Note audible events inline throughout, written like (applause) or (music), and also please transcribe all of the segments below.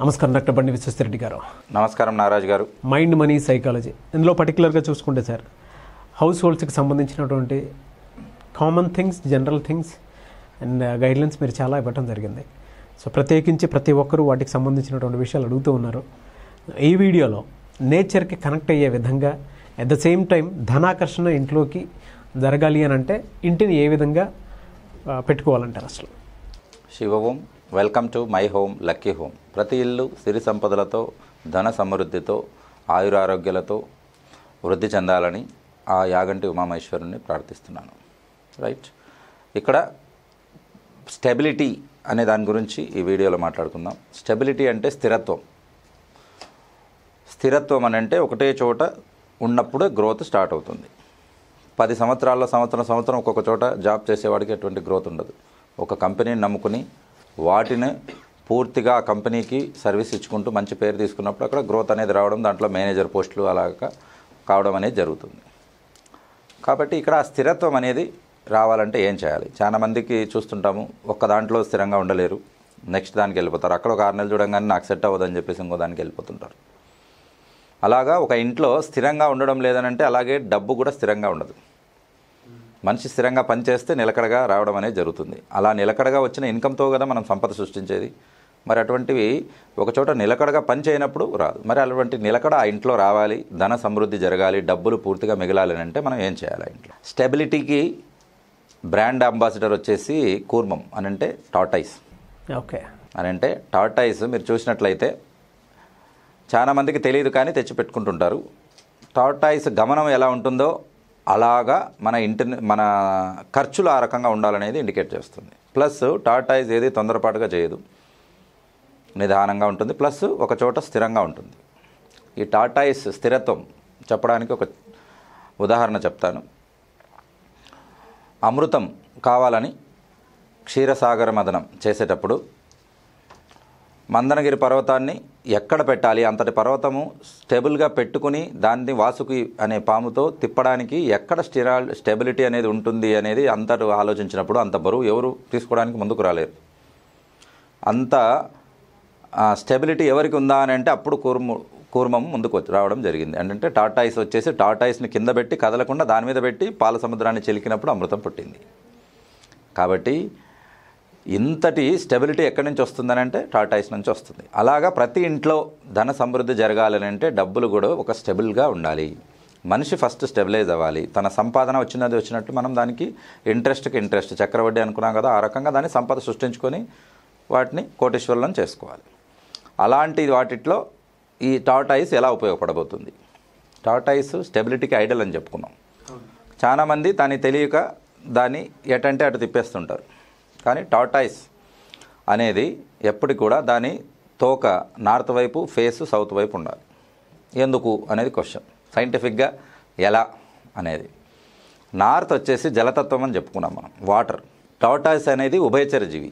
నమస్కారం డాక్టర్ బండి విశ్వశ్రెడ్డి గారు నమస్కారం నారాజ్ గారు మైండ్ మనీ సైకాలజీ ఇందులో పర్టికులర్గా చూసుకుంటే సార్ హౌస్ హోల్డ్స్కి సంబంధించినటువంటి common things general things and guidelines మీరు చాలా ఇవ్వటం జరిగింది సో ప్రత్యేకించి ప్రతి ఒక్కరూ వాటికి సంబంధించినటువంటి విషయాలు అడుగుతూ ఉన్నారు ఈ వీడియోలో నేచర్కి కనెక్ట్ అయ్యే విధంగా అట్ ద సేమ్ టైం ధనాకర్షణ ఇంట్లోకి జరగాలి అని అంటే ఇంటిని ఏ విధంగా పెట్టుకోవాలంటారు అసలు Shivam welcome to my home lucky home ప్రతి ఇల్లు సిరి సంపదలతో ధన సమృద్ధితో ఆయురారోగ్యాలతో వృద్ధి చెందాలని ఆ యాగంటి ఉమామహేశ్వరుని ప్రార్థిస్తున్నాను రైట్ ఇక్కడ స్టెబిలిటీ అనే దాని గురించి ఈ వీడియోలో మాట్లాడుకుందాం స్టెబిలిటీ అంటే స్థిరత్వం స్థిరత్వం అని అంటే ఒకటే చోట ఉన్నప్పుడే గ్రోత్ స్టార్ట్ అవుతుంది పది సంవత్సరాల సంవత్సరం సంవత్సరం ఒక్కొక్క చోట జాబ్ చేసేవాడికి ఎటువంటి గ్రోత్ ఉండదు ఒక కంపెనీని నమ్ముకుని వాటిని పూర్తిగా కంపెనీకి సర్వీస్ ఇచ్చుకుంటూ మంచి పేరు తీసుకున్నప్పుడు అక్కడ గ్రోత్ అనేది రావడం దాంట్లో మేనేజర్ పోస్టులు అలాగ కావడం అనేది జరుగుతుంది కాబట్టి ఇక్కడ ఆ స్థిరత్వం అనేది రావాలంటే ఏం చేయాలి చాలామందికి చూస్తుంటాము ఒక్క దాంట్లో స్థిరంగా ఉండలేరు నెక్స్ట్ దానికి వెళ్ళిపోతారు అక్కడ ఒక ఆరు నెలలు చూడంగానే నాకు సెట్ అవ్వదని చెప్పేసి ఇంకో దానికి వెళ్ళిపోతుంటారు అలాగా ఒక ఇంట్లో స్థిరంగా ఉండడం లేదనంటే అలాగే డబ్బు కూడా స్థిరంగా ఉండదు మనిషి స్థిరంగా పనిచేస్తే నిలకడగా రావడం అనేది జరుగుతుంది అలా నిలకడగా వచ్చిన ఇన్కమ్తో కదా మనం సంపద సృష్టించేది మరి అటువంటివి ఒకచోట నిలకడగా పని చేయనప్పుడు రాదు మరి అటువంటి నిలకడ ఆ ఇంట్లో రావాలి ధన సమృద్ధి జరగాలి డబ్బులు పూర్తిగా మిగలాలి అంటే మనం ఏం చేయాలి ఆ ఇంట్లో స్టెబిలిటీకి బ్రాండ్ అంబాసిడర్ వచ్చేసి కూర్మం అని అంటే టాటైస్ ఓకే అని అంటే టాటైస్ మీరు చూసినట్లయితే చాలామందికి తెలియదు కానీ తెచ్చి పెట్టుకుంటుంటారు టాటాయిస్ గమనం ఎలా ఉంటుందో అలాగా మన ఇంటర్నే మన ఖర్చులు ఆ రకంగా ఉండాలనేది ఇండికేట్ చేస్తుంది ప్లస్ టాటాయిజ్ ఏది తొందరపాటుగా చేయదు నిదానంగా ఉంటుంది ప్లస్ ఒక చోట స్థిరంగా ఉంటుంది ఈ టాటాయిస్ స్థిరత్వం చెప్పడానికి ఒక ఉదాహరణ చెప్తాను అమృతం కావాలని క్షీరసాగర మదనం చేసేటప్పుడు మందనగిరి పర్వతాన్ని ఎక్కడ పెట్టాలి అంతటి పర్వతము స్టెబుల్గా పెట్టుకుని దాన్ని వాసుకి అనే పాముతో తిప్పడానికి ఎక్కడ స్టిరా స్టెబిలిటీ అనేది ఉంటుంది అనేది అంతటి ఆలోచించినప్పుడు అంత బరువు ఎవరు తీసుకోవడానికి ముందుకు రాలేదు అంత స్టెబిలిటీ ఎవరికి ఉందా అని అంటే అప్పుడు కూర్ము కూర్మం ముందుకు రావడం జరిగింది అంటే టాటాయిస్ వచ్చేసి టాటాయిస్ని కింద పెట్టి కదలకుండా దాని మీద పెట్టి పాల సముద్రాన్ని చెలికినప్పుడు అమృతం పుట్టింది కాబట్టి ఇంతటి స్టెబిలిటీ ఎక్కడి నుంచి వస్తుందని అంటే టాటాయిస్ నుంచి వస్తుంది అలాగా ప్రతి ఇంట్లో ధన సమృద్ధి జరగాలని అంటే డబ్బులు కూడా ఒక స్టెబుల్గా ఉండాలి మనిషి ఫస్ట్ స్టెబిలైజ్ అవ్వాలి తన సంపాదన వచ్చినది వచ్చినట్టు మనం దానికి ఇంట్రెస్ట్కి ఇంట్రెస్ట్ చక్రవడ్డీ అనుకున్నాం కదా ఆ రకంగా దాన్ని సంపద సృష్టించుకొని వాటిని కోటేశ్వరులను చేసుకోవాలి అలాంటి వాటిట్లో ఈ టాటాయిస్ ఎలా ఉపయోగపడబోతుంది టాటాయిస్ స్టెబిలిటీకి ఐడల్ అని చెప్పుకున్నాం చాలామంది దాన్ని తెలియక దాన్ని ఎటంటే అటు తిప్పేస్తుంటారు కానీ టాటాయిస్ అనేది ఎప్పటికి కూడా దాని తోక నార్త్ వైపు ఫేస్ సౌత్ వైపు ఉండాలి ఎందుకు అనేది క్వశ్చన్ సైంటిఫిక్గా ఎలా అనేది నార్త్ వచ్చేసి జలతత్వం అని చెప్పుకున్నాం మనం వాటర్ టాటాయిస్ అనేది ఉభయచర జీవి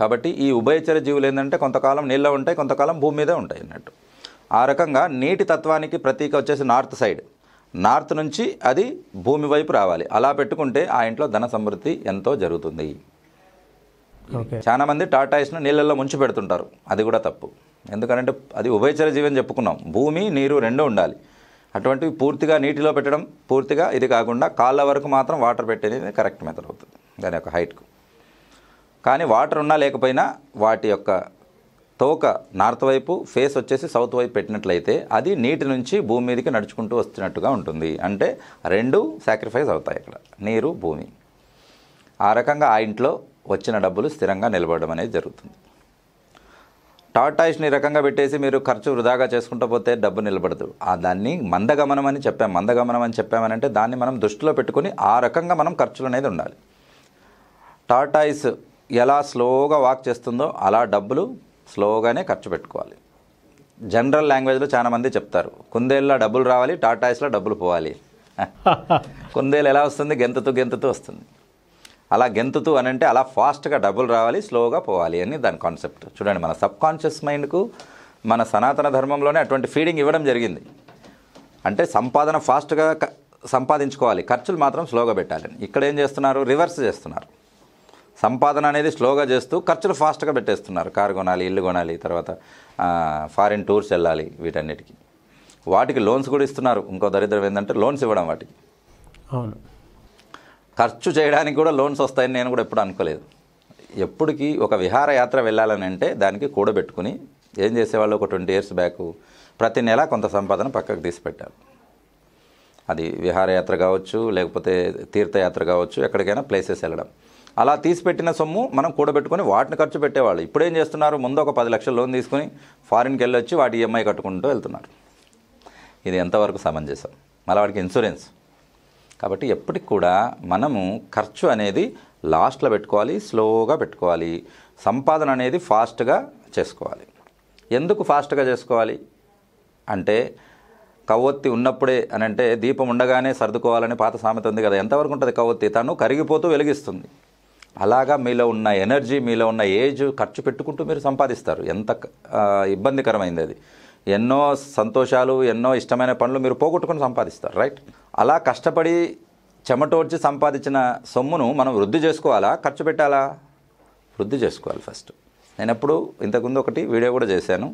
కాబట్టి ఈ ఉభయచర జీవులు ఏంటంటే కొంతకాలం నీళ్ళ ఉంటాయి కొంతకాలం భూమి మీదే ఉంటాయి అన్నట్టు ఆ రకంగా నీటి తత్వానికి ప్రతీక వచ్చేసి నార్త్ సైడ్ నార్త్ నుంచి అది భూమి వైపు రావాలి అలా పెట్టుకుంటే ఆ ఇంట్లో ధన సమృద్ధి ఎంతో జరుగుతుంది చాలా మంది టాటా ఐస్ను నీళ్ళల్లో ముంచి పెడుతుంటారు అది కూడా తప్పు ఎందుకంటే అది ఉభయచర జీవని చెప్పుకున్నాం భూమి నీరు రెండూ ఉండాలి అటువంటివి పూర్తిగా నీటిలో పెట్టడం పూర్తిగా ఇది కాకుండా కాళ్ళ వరకు మాత్రం వాటర్ పెట్టేది కరెక్ట్ మెథడ్ అవుతుంది దాని యొక్క హైట్కు కానీ వాటర్ ఉన్నా లేకపోయినా వాటి యొక్క తోక నార్త్ వైపు ఫేస్ వచ్చేసి సౌత్ వైపు పెట్టినట్లయితే అది నీటి నుంచి భూమి మీదకి నడుచుకుంటూ వస్తున్నట్టుగా ఉంటుంది అంటే రెండు సాక్రిఫైస్ అవుతాయి ఇక్కడ నీరు భూమి ఆ రకంగా ఆ ఇంట్లో వచ్చిన డబ్బులు స్థిరంగా నిలబడడం అనేది జరుగుతుంది టాటాయిస్ని రకంగా పెట్టేసి మీరు ఖర్చు వృధాగా చేసుకుంటూ పోతే డబ్బు నిలబడదు ఆ దాన్ని మందగమనం అని చెప్పాం మందగమనం అని చెప్పామనంటే దాన్ని మనం దృష్టిలో పెట్టుకొని ఆ రకంగా మనం ఖర్చులు అనేది ఉండాలి టాటాయిస్ ఎలా స్లోగా వాక్ చేస్తుందో అలా డబ్బులు స్లోగానే ఖర్చు పెట్టుకోవాలి జనరల్ లాంగ్వేజ్లో చాలామంది చెప్తారు కుందేళ్ళ డబ్బులు రావాలి టాటాయిస్లో డబ్బులు పోవాలి (laughs) కుందేలు ఎలా వస్తుంది గెంతతూ గెంతతూ వస్తుంది అలా గెంతుతూ అని అంటే అలా ఫాస్ట్గా డబ్బులు రావాలి స్లోగా పోవాలి అని దాని కాన్సెప్ట్ చూడండి మన సబ్కాన్షియస్ మైండ్కు మన సనాతన ధర్మంలోనే అటువంటి ఫీడింగ్ ఇవ్వడం జరిగింది అంటే సంపాదన ఫాస్ట్గా సంపాదించుకోవాలి ఖర్చులు మాత్రం స్లోగా పెట్టాలని ఇక్కడ ఏం చేస్తున్నారు రివర్స్ చేస్తున్నారు సంపాదన అనేది స్లోగా చేస్తూ ఖర్చులు ఫాస్ట్గా పెట్టేస్తున్నారు కారు కొనాలి ఇల్లు కొనాలి తర్వాత ఫారిన్ టూర్స్ వెళ్ళాలి వీటన్నిటికీ వాటికి లోన్స్ కూడా ఇస్తున్నారు ఇంకో దరిద్రం ఏంటంటే లోన్స్ ఇవ్వడం వాటికి అవును ఖర్చు చేయడానికి కూడా లోన్స్ వస్తాయని నేను కూడా ఎప్పుడు అనుకోలేదు ఎప్పటికీ ఒక విహారయాత్ర వెళ్ళాలని అంటే దానికి కూడబెట్టుకుని ఏం చేసేవాళ్ళు ఒక ట్వంటీ ఇయర్స్ బ్యాక్ ప్రతి నెల కొంత సంపాదన పక్కకు తీసి పెట్టారు అది విహారయాత్ర కావచ్చు లేకపోతే తీర్థయాత్ర కావచ్చు ఎక్కడికైనా ప్లేసెస్ వెళ్ళడం అలా తీసిపెట్టిన సొమ్ము మనం కూడబెట్టుకుని వాటిని ఖర్చు పెట్టేవాళ్ళు ఇప్పుడు ఏం చేస్తున్నారు ముందు ఒక పది లక్షల లోన్ తీసుకుని ఫారిన్కి వెళ్ళొచ్చి వాటి ఈఎంఐ e కట్టుకుంటూ వెళ్తున్నారు ఇది ఎంతవరకు సమంజసం మళ్ళీ వాడికి ఇన్సూరెన్స్ కాబట్టి ఎప్పటికి కూడా మనము ఖర్చు అనేది లాస్ట్లో పెట్టుకోవాలి స్లోగా పెట్టుకోవాలి సంపాదన అనేది ఫాస్ట్గా చేసుకోవాలి ఎందుకు ఫాస్ట్గా చేసుకోవాలి అంటే కవ్వొత్తి ఉన్నప్పుడే అని అంటే దీపం ఉండగానే సర్దుకోవాలని పాత సామెత ఉంది కదా ఎంతవరకు ఉంటుంది కవ్వొత్తి తను కరిగిపోతూ వెలిగిస్తుంది అలాగా మీలో ఉన్న ఎనర్జీ మీలో ఉన్న ఏజ్ ఖర్చు పెట్టుకుంటూ మీరు సంపాదిస్తారు ఎంత ఇబ్బందికరమైంది అది ఎన్నో సంతోషాలు ఎన్నో ఇష్టమైన పనులు మీరు పోగొట్టుకుని సంపాదిస్తారు రైట్ అలా కష్టపడి చెమటోడ్చి సంపాదించిన సొమ్మును మనం వృద్ధి చేసుకోవాలా ఖర్చు పెట్టాలా వృద్ధి చేసుకోవాలి ఫస్ట్ నేను ఎప్పుడు ఇంతకుముందు ఒకటి వీడియో కూడా చేశాను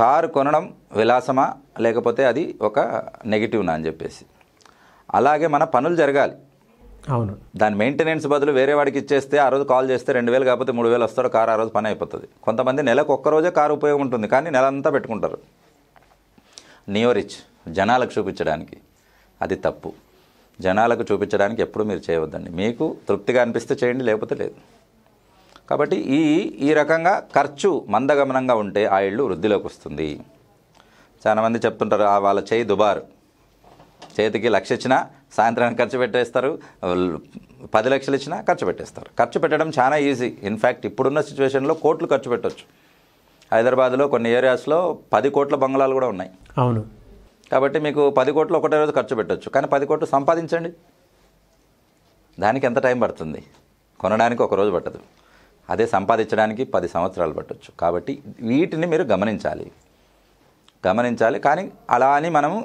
కారు కొనడం విలాసమా లేకపోతే అది ఒక నెగిటివ్నా అని చెప్పేసి అలాగే మన పనులు జరగాలి అవును దాని మెయింటెనెన్స్ బదులు వేరే వాడికి ఇచ్చేస్తే ఆ రోజు కాల్ చేస్తే రెండు వేలు కాకపోతే మూడు వేలు వస్తారు కారు ఆ రోజు పని అయిపోతుంది కొంతమంది నెలకు ఒక్క రోజే కారు ఉపయోగం ఉంటుంది కానీ నెల అంతా పెట్టుకుంటారు నియోరిచ్ జనాలకు చూపించడానికి అది తప్పు జనాలకు చూపించడానికి ఎప్పుడు మీరు చేయవద్దండి మీకు తృప్తిగా అనిపిస్తే చేయండి లేకపోతే లేదు కాబట్టి ఈ ఈ రకంగా ఖర్చు మందగమనంగా ఉంటే ఆ ఇళ్ళు వృద్ధిలోకి వస్తుంది చాలామంది చెప్తుంటారు వాళ్ళ చేయి దుబారు చేతికి లక్ష ఇచ్చినా సాయంత్రం ఖర్చు పెట్టేస్తారు పది లక్షలు ఇచ్చినా ఖర్చు పెట్టేస్తారు ఖర్చు పెట్టడం చాలా ఈజీ ఇన్ఫ్యాక్ట్ ఇప్పుడున్న సిచ్యువేషన్లో కోట్లు ఖర్చు పెట్టవచ్చు హైదరాబాద్లో కొన్ని ఏరియాస్లో పది కోట్ల బంగ్లాలు కూడా ఉన్నాయి అవును కాబట్టి మీకు పది కోట్లు ఒకటే రోజు ఖర్చు పెట్టవచ్చు కానీ పది కోట్లు సంపాదించండి దానికి ఎంత టైం పడుతుంది కొనడానికి ఒక రోజు పట్టదు అదే సంపాదించడానికి పది సంవత్సరాలు పట్టచ్చు కాబట్టి వీటిని మీరు గమనించాలి గమనించాలి కానీ అలా అని మనము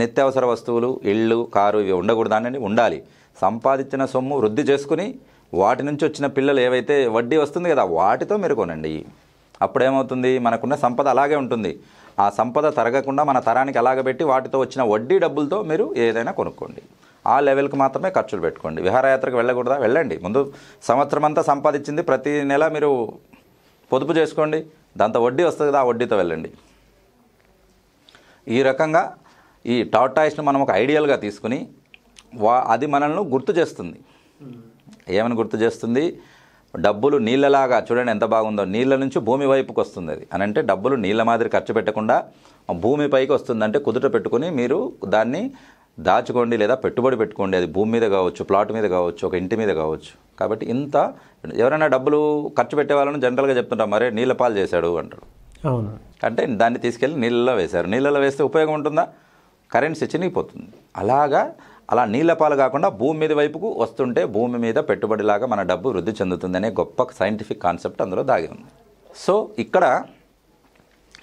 నిత్యావసర వస్తువులు ఇళ్ళు కారు ఇవి ఉండకూడదాన్ని ఉండాలి సంపాదించిన సొమ్ము వృద్ధి చేసుకుని వాటి నుంచి వచ్చిన పిల్లలు ఏవైతే వడ్డీ వస్తుంది కదా వాటితో మీరు కొనండి అప్పుడేమవుతుంది మనకున్న సంపద అలాగే ఉంటుంది ఆ సంపద తరగకుండా మన తరానికి అలాగ పెట్టి వాటితో వచ్చిన వడ్డీ డబ్బులతో మీరు ఏదైనా కొనుక్కోండి ఆ లెవెల్కి మాత్రమే ఖర్చులు పెట్టుకోండి విహారయాత్రకు వెళ్ళకూడదా వెళ్ళండి ముందు సంవత్సరం అంతా సంపాదించింది ప్రతి నెల మీరు పొదుపు చేసుకోండి దాంతో వడ్డీ వస్తుంది కదా ఆ వడ్డీతో వెళ్ళండి ఈ రకంగా ఈ టాటాయిస్ని మనం ఒక ఐడియల్గా తీసుకుని వా అది మనల్ని గుర్తు చేస్తుంది ఏమని గుర్తు చేస్తుంది డబ్బులు నీళ్ళలాగా చూడండి ఎంత బాగుందో నీళ్ళ నుంచి భూమి వైపుకి వస్తుంది అది అని అంటే డబ్బులు నీళ్ళ మాదిరి ఖర్చు పెట్టకుండా భూమి పైకి వస్తుందంటే కుదుట పెట్టుకుని మీరు దాన్ని దాచుకోండి లేదా పెట్టుబడి పెట్టుకోండి అది భూమి మీద కావచ్చు ప్లాట్ మీద కావచ్చు ఒక ఇంటి మీద కావచ్చు కాబట్టి ఇంత ఎవరైనా డబ్బులు ఖర్చు పెట్టే వాళ్ళని జనరల్గా చెప్తుంటారు మరే నీళ్ళ పాలు చేశాడు అంటాడు అవును అంటే దాన్ని తీసుకెళ్ళి నీళ్ళలో వేశారు నీళ్ళలో వేస్తే ఉపయోగం ఉంటుందా కరెంట్ చినిగిపోతుంది అలాగా అలా నీళ్ళపాలు కాకుండా భూమి మీద వైపుకు వస్తుంటే భూమి మీద పెట్టుబడిలాగా మన డబ్బు వృద్ధి చెందుతుందనే గొప్ప సైంటిఫిక్ కాన్సెప్ట్ అందులో దాగి ఉంది సో ఇక్కడ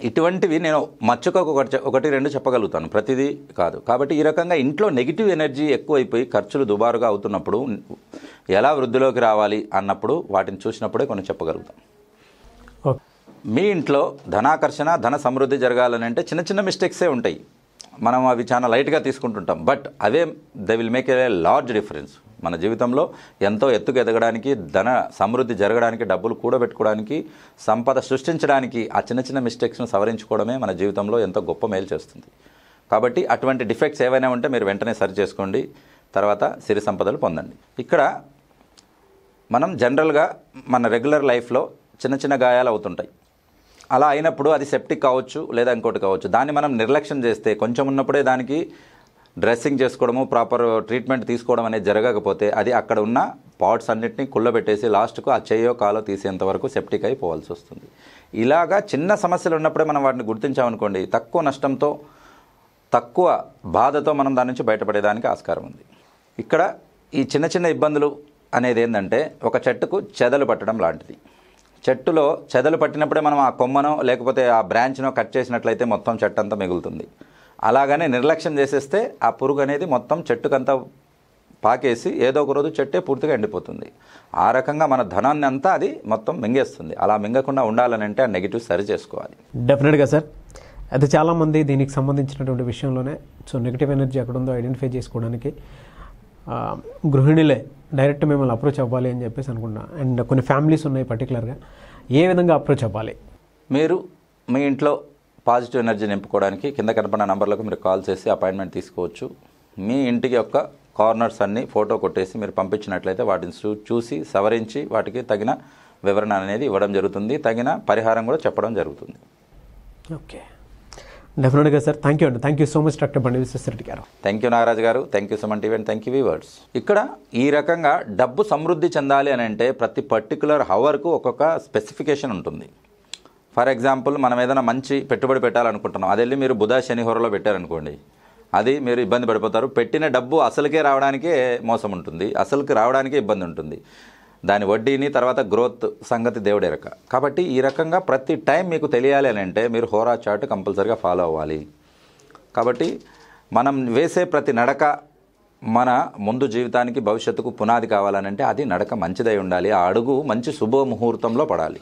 ఇటువంటివి నేను మచ్చకకు ఒకటి ఒకటి రెండు చెప్పగలుగుతాను ప్రతిదీ కాదు కాబట్టి ఈ రకంగా ఇంట్లో నెగిటివ్ ఎనర్జీ ఎక్కువైపోయి ఖర్చులు దుబారుగా అవుతున్నప్పుడు ఎలా వృద్ధిలోకి రావాలి అన్నప్పుడు వాటిని చూసినప్పుడే కొన్ని చెప్పగలుగుతాం మీ ఇంట్లో ధనాకర్షణ ధన సమృద్ధి జరగాలని అంటే చిన్న చిన్న మిస్టేక్సే ఉంటాయి మనం అవి చాలా లైట్గా తీసుకుంటుంటాం బట్ అవే they will make a large difference మన జీవితంలో ఎంతో ఎత్తుకు ఎదగడానికి ధన సమృద్ధి జరగడానికి డబ్బులు కూడబెట్టుకోవడానికి సంపద సృష్టించడానికి ఆ చిన్న చిన్న మిస్టేక్స్ను సవరించుకోవడమే మన జీవితంలో ఎంతో గొప్ప మేలు చేస్తుంది కాబట్టి అటువంటి డిఫెక్ట్స్ ఏవైనా ఉంటే మీరు వెంటనే సరి చేసుకోండి తర్వాత సిరి సంపదలు పొందండి ఇక్కడ మనం జనరల్గా మన రెగ్యులర్ లైఫ్లో చిన్న చిన్న గాయాలు అవుతుంటాయి అలా అయినప్పుడు అది సెప్టిక్ కావచ్చు లేదా ఇంకోటి కావచ్చు దాన్ని మనం నిర్లక్ష్యం చేస్తే కొంచెం ఉన్నప్పుడే దానికి డ్రెస్సింగ్ చేసుకోవడము ప్రాపర్ ట్రీట్మెంట్ తీసుకోవడం అనేది జరగకపోతే అది అక్కడ ఉన్న పాట్స్ అన్నింటినీ కుళ్ళబెట్టేసి లాస్ట్కు ఆ చేయో కాలో తీసేంత వరకు సెప్టిక్ అయిపోవాల్సి వస్తుంది ఇలాగా చిన్న సమస్యలు ఉన్నప్పుడే మనం వాటిని గుర్తించామనుకోండి తక్కువ నష్టంతో తక్కువ బాధతో మనం దాని నుంచి బయటపడేదానికి ఆస్కారం ఉంది ఇక్కడ ఈ చిన్న చిన్న ఇబ్బందులు అనేది ఏంటంటే ఒక చెట్టుకు చెదలు పట్టడం లాంటిది చెట్టులో చెదలు పట్టినప్పుడే మనం ఆ కొమ్మనో లేకపోతే ఆ బ్రాంచ్నో కట్ చేసినట్లయితే మొత్తం చెట్టు అంతా మిగులుతుంది అలాగనే నిర్లక్ష్యం చేసేస్తే ఆ పురుగు అనేది మొత్తం చెట్టుకంతా పాకేసి ఏదో ఒక రోజు చెట్టే పూర్తిగా ఎండిపోతుంది ఆ రకంగా మన ధనాన్ని అంతా అది మొత్తం మింగేస్తుంది అలా మింగకుండా అంటే ఆ నెగిటివ్ సరి చేసుకోవాలి డెఫినెట్గా సార్ అయితే చాలామంది దీనికి సంబంధించినటువంటి విషయంలోనే సో నెగిటివ్ ఎనర్జీ ఎక్కడ ఉందో ఐడెంటిఫై చేసుకోవడానికి గృహిణులే డైరెక్ట్ మిమ్మల్ని అప్రోచ్ అవ్వాలి అని చెప్పేసి అనుకున్నా అండ్ కొన్ని ఫ్యామిలీస్ ఉన్నాయి పర్టికులర్గా ఏ విధంగా అప్రోచ్ అవ్వాలి మీరు మీ ఇంట్లో పాజిటివ్ ఎనర్జీ నింపుకోవడానికి కింద కనపడిన నెంబర్లకు మీరు కాల్ చేసి అపాయింట్మెంట్ తీసుకోవచ్చు మీ ఇంటికి యొక్క కార్నర్స్ అన్ని ఫోటో కొట్టేసి మీరు పంపించినట్లయితే వాటిని చూ చూసి సవరించి వాటికి తగిన వివరణ అనేది ఇవ్వడం జరుగుతుంది తగిన పరిహారం కూడా చెప్పడం జరుగుతుంది ఓకే డెఫినెట్గా సార్ థ్యాంక్ యూ అండి thank you so much doctor Bandi Vishwas Reddy garu thank you Nagaraju garu thank you so much and thank you viewers ఇక్కడ ఈ రకంగా డబ్బు సమృద్ధి చెందాలి అని అంటే ప్రతి పర్టికులర్ హవర్కు ఒక్కొక్క స్పెసిఫికేషన్ ఉంటుంది ఫర్ ఎగ్జాంపుల్ మనం ఏదైనా మంచి పెట్టుబడి పెట్టాలనుకుంటున్నాం అది వెళ్ళి మీరు బుధ శని హోరలో పెట్టారనుకోండి అది మీరు ఇబ్బంది పడిపోతారు పెట్టిన డబ్బు అసలుకే రావడానికే మోసం ఉంటుంది అసలుకి రావడానికే ఇబ్బంది ఉంటుంది దాని వడ్డీని తర్వాత గ్రోత్ సంగతి దేవుడే రక కాబట్టి ఈ రకంగా ప్రతి టైం మీకు తెలియాలి అని అంటే మీరు హోరా చార్ట్ కంపల్సరిగా ఫాలో అవ్వాలి కాబట్టి మనం వేసే ప్రతి నడక మన ముందు జీవితానికి భవిష్యత్తుకు పునాది కావాలనంటే అది నడక మంచిదై ఉండాలి ఆ అడుగు మంచి శుభముహూర్తంలో పడాలి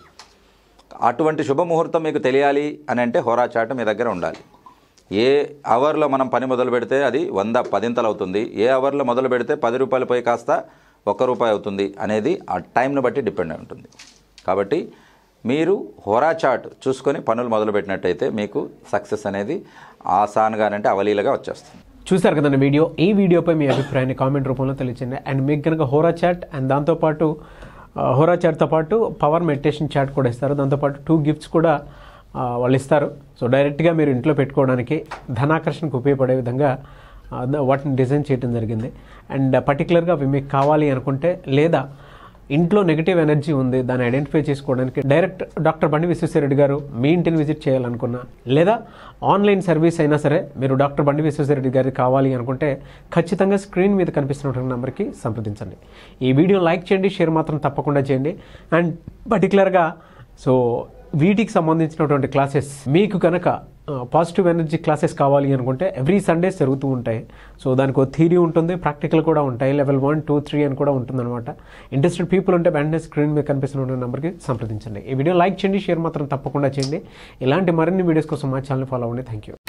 అటువంటి శుభముహూర్తం మీకు తెలియాలి అని అంటే హోరా చార్ట్ మీ దగ్గర ఉండాలి ఏ అవర్లో మనం పని మొదలు పెడితే అది వంద పదింతలు అవుతుంది ఏ అవర్లో మొదలు పెడితే పది రూపాయలు పోయి కాస్త ఒక్క రూపాయి అవుతుంది అనేది ఆ టైంను బట్టి డిపెండ్ అయి ఉంటుంది కాబట్టి మీరు హోరా చార్ట్ చూసుకొని పనులు మొదలుపెట్టినట్టయితే మీకు సక్సెస్ అనేది ఆసాన్గానంటే అవలీలగా వచ్చేస్తుంది చూశారు కదండి వీడియో ఈ వీడియోపై మీ అభిప్రాయాన్ని కామెంట్ రూపంలో తెలియచేయండి అండ్ మీకు కనుక హోరా చాట్ అండ్ దాంతోపాటు హోరా చాట్తో పాటు పవర్ మెడిటేషన్ చాట్ కూడా ఇస్తారు దాంతోపాటు టూ గిఫ్ట్స్ కూడా వాళ్ళు ఇస్తారు సో డైరెక్ట్గా మీరు ఇంట్లో పెట్టుకోవడానికి ధనాకర్షణకు ఉపయోగపడే విధంగా వాటిని డిజైన్ చేయడం జరిగింది అండ్ పర్టికులర్గా అవి మీకు కావాలి అనుకుంటే లేదా ఇంట్లో నెగిటివ్ ఎనర్జీ ఉంది దాన్ని ఐడెంటిఫై చేసుకోవడానికి డైరెక్ట్ డాక్టర్ బండి విశ్వేశ్వరరెడ్డి గారు మీ ఇంటిని విజిట్ చేయాలనుకున్నా లేదా ఆన్లైన్ సర్వీస్ అయినా సరే మీరు డాక్టర్ బండి విశ్వేశ్వరరెడ్డి గారికి కావాలి అనుకుంటే ఖచ్చితంగా స్క్రీన్ మీద కనిపిస్తున్న నెంబర్కి సంప్రదించండి ఈ వీడియో లైక్ చేయండి షేర్ మాత్రం తప్పకుండా చేయండి అండ్ పర్టికులర్గా సో వీటికి సంబంధించినటువంటి క్లాసెస్ మీకు కనుక పాజిటివ్ ఎనర్జీ క్లాసెస్ కావాలి అనుకుంటే ఎవ్రీ సండేస్ జరుగుతూ ఉంటాయి సో దానికి ఒక థీరీ ఉంటుంది ప్రాక్టికల్ కూడా ఉంటాయి లెవెల్ వన్ టూ త్రీ అని కూడా ఉంటుందన్నమాట ఇంట్రెస్టెడ్ పీపుల్ ఉంటే వెంటనే స్క్రీన్ మీద కనిపిస్తున్న నెంబర్కి సంప్రదించండి ఈ వీడియో లైక్ చేయండి షేర్ మాత్రం తప్పకుండా చేయండి ఇలాంటి మరిన్ని వీడియోస్ కోసం మా ఛానల్ ఫాలో అవ్వండి థ్యాంక్ యూ